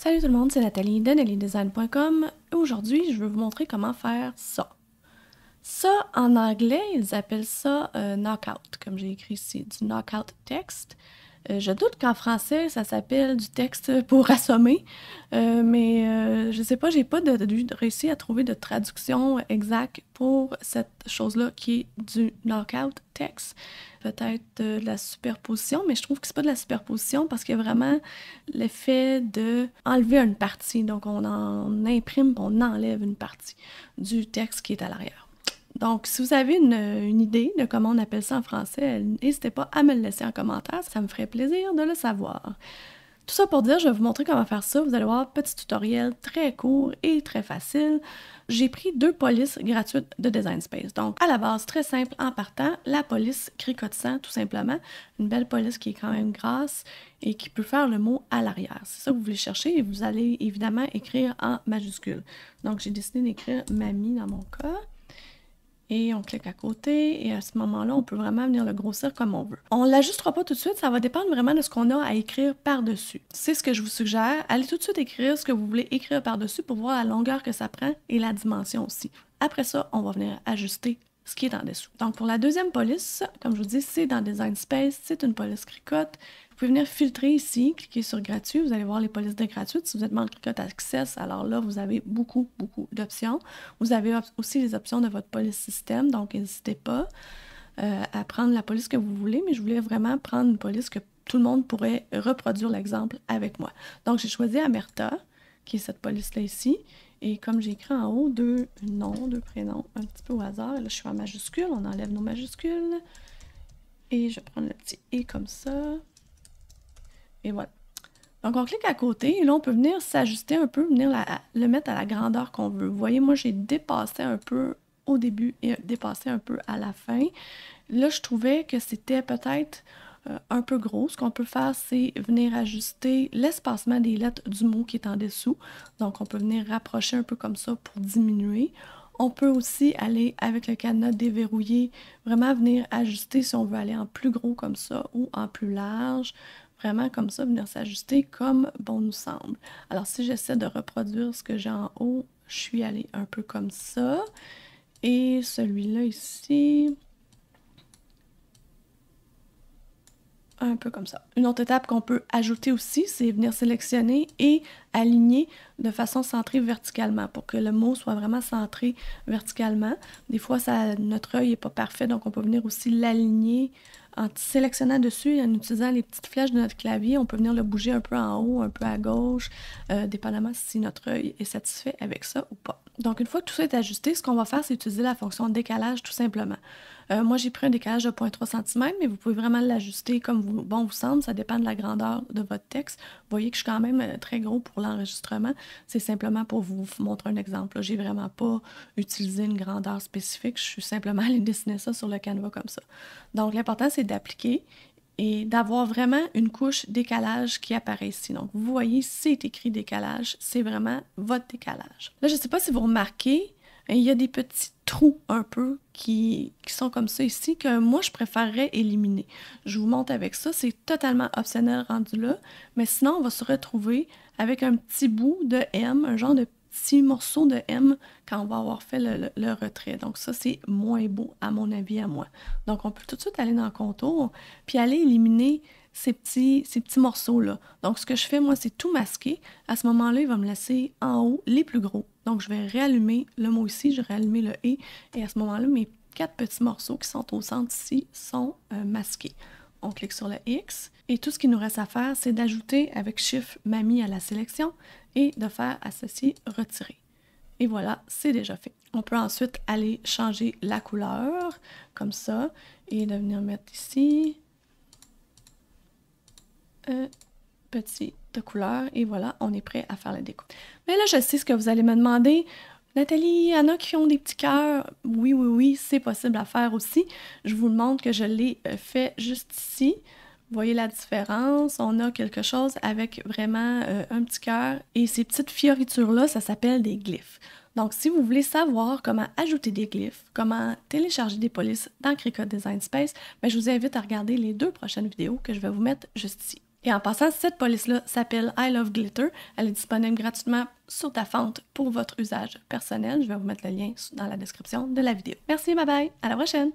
Salut tout le monde, c'est Nathalie de NathalieDesign.com et aujourd'hui je veux vous montrer comment faire ça. Ça, en anglais, ils appellent ça euh, knockout, comme j'ai écrit ici, du knockout text. Euh, je doute qu'en français, ça s'appelle du texte pour assommer, euh, mais euh, je ne sais pas, j'ai pas réussi à trouver de traduction exacte pour cette chose-là qui est du knockout texte. Peut-être de la superposition, mais je trouve que c'est pas de la superposition parce qu'il y a vraiment l'effet de enlever une partie. Donc on en imprime, on enlève une partie du texte qui est à l'arrière. Donc, si vous avez une, idée de comment on appelle ça en français, n'hésitez pas à me le laisser en commentaire, ça me ferait plaisir de le savoir. Tout ça pour dire, je vais vous montrer comment faire ça. Vous allez voir, petit tutoriel très court et très facile. J'ai pris deux polices gratuites de Design Space. Donc, à la base, très simple en partant, la police cricotissant, tout simplement. Une belle police qui est quand même grasse et qui peut faire le mot à l'arrière. C'est ça que vous voulez chercher et vous allez évidemment écrire en majuscule. Donc, j'ai décidé d'écrire mamie dans mon cas et on clique à côté et à ce moment-là, on peut vraiment venir le grossir comme on veut. On l'ajustera pas tout de suite, ça va dépendre vraiment de ce qu'on a à écrire par-dessus. C'est ce que je vous suggère. Allez tout de suite écrire ce que vous voulez écrire par-dessus pour voir la longueur que ça prend et la dimension aussi. Après ça, on va venir ajuster ce qui est en dessous. Donc pour la deuxième police, comme je vous dis, c'est dans Design Space, c'est une police Cricut. Vous pouvez venir filtrer ici, cliquer sur gratuit, vous allez voir les polices de gratuites. Si vous êtes membre Cricut Access, alors là, vous avez beaucoup, beaucoup d'options. Vous avez aussi les options de votre police système, donc n'hésitez pas euh, à prendre la police que vous voulez, mais je voulais vraiment prendre une police que tout le monde pourrait reproduire l'exemple avec moi. Donc j'ai choisi Amerta qui cette police-là ici. Et comme j'ai écrit en haut, deux noms, deux prénoms, un petit peu au hasard. Là, je suis en majuscule, on enlève nos majuscules. Et je prends le petit « et » comme ça. Et voilà. Donc, on clique à côté et là, on peut venir s'ajuster un peu, venir la, le mettre à la grandeur qu'on veut. Vous voyez, moi, j'ai dépassé un peu au début et dépassé un peu à la fin. Là, je trouvais que c'était peut-être euh, un peu gros, ce qu'on peut faire, c'est venir ajuster l'espacement des lettres du mot qui est en dessous. Donc, on peut venir rapprocher un peu comme ça pour diminuer. On peut aussi aller avec le cadenas déverrouillé, vraiment venir ajuster si on veut aller en plus gros comme ça ou en plus large. Vraiment comme ça, venir s'ajuster comme bon nous semble. Alors si j'essaie de reproduire ce que j'ai en haut, je suis allée un peu comme ça. Et celui-là ici, un peu comme ça. Une autre étape qu'on peut ajouter aussi, c'est venir sélectionner et aligner de façon centrée verticalement pour que le mot soit vraiment centré verticalement. Des fois, ça, notre œil n'est pas parfait, donc on peut venir aussi l'aligner en sélectionnant dessus et en utilisant les petites flèches de notre clavier. On peut venir le bouger un peu en haut, un peu à gauche, euh, dépendamment si notre œil est satisfait avec ça ou pas. Donc, une fois que tout ça est ajusté, ce qu'on va faire, c'est utiliser la fonction décalage tout simplement. Euh, moi, j'ai pris un décalage de 0.3 cm, mais vous pouvez vraiment l'ajuster comme bon vous semble. Ça dépend de la grandeur de votre texte. Vous voyez que je suis quand même euh, très gros pour l'enregistrement. C'est simplement pour vous montrer un exemple. Je n'ai vraiment pas utilisé une grandeur spécifique. Je suis simplement allée dessiner ça sur le canevas comme ça. Donc, l'important, c'est d'appliquer et d'avoir vraiment une couche décalage qui apparaît ici. Donc, vous voyez, c'est écrit décalage, c'est vraiment votre décalage. Là, je ne sais pas si vous remarquez, hein, il y a des petits trous un peu qui, sont comme ça ici que moi, je préférerais éliminer. Je vous montre avec ça, c'est totalement optionnel rendu là, mais sinon, on va se retrouver avec un petit bout de M, un genre de petits morceaux de M quand on va avoir fait le, retrait. Donc ça, c'est moins beau, à mon avis, à moi. Donc on peut tout de suite aller dans le contour, puis aller éliminer ces petits, ces morceaux-là. Donc ce que je fais, moi, c'est tout masquer. À ce moment-là, il va me laisser en haut les plus gros. Donc je vais réallumer le mot ici, je vais réallumer le « E et à ce moment-là, mes quatre petits morceaux qui sont au centre ici sont euh, masqués on clique sur le X. Et tout ce qu'il nous reste à faire, c'est d'ajouter avec Shift Mamie à la sélection et de faire à ceci retirer. Et voilà, c'est déjà fait. On peut ensuite aller changer la couleur, comme ça, et de venir mettre ici un euh, petit de couleur. Et voilà, on est prêt à faire la découpe. Mais là, je sais ce que vous allez me demander. Nathalie, il y en a qui ont des petits cœurs. Oui, oui, oui, c'est possible à faire aussi. Je vous le montre que je l'ai euh, fait juste ici. Vous voyez la différence? On a quelque chose avec vraiment euh, un petit cœur. Et ces petites fioritures-là, ça s'appelle des glyphes. Donc, si vous voulez savoir comment ajouter des glyphes, comment télécharger des polices dans Cricut Design Space, ben, je vous invite à regarder les deux prochaines vidéos que je vais vous mettre juste ici. Et en passant, cette police-là s'appelle I Love Glitter. Elle est disponible gratuitement sur ta fente pour votre usage personnel. Je vais vous mettre le lien dans la description de la vidéo. Merci, bye bye, à la prochaine!